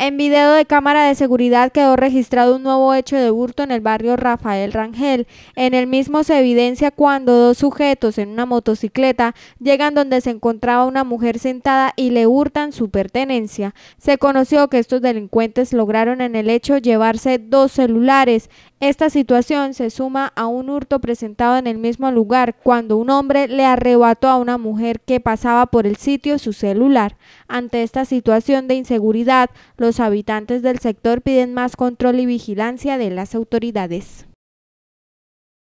En video de cámara de seguridad quedó registrado un nuevo hecho de hurto en el barrio Rafael Rangel. En el mismo se evidencia cuando dos sujetos en una motocicleta llegan donde se encontraba una mujer sentada y le hurtan su pertenencia. Se conoció que estos delincuentes lograron en el hecho llevarse dos celulares. Esta situación se suma a un hurto presentado en el mismo lugar cuando un hombre le arrebató a una mujer que pasaba por el sitio su celular. Ante esta situación de inseguridad, los los habitantes del sector piden más control y vigilancia de las autoridades.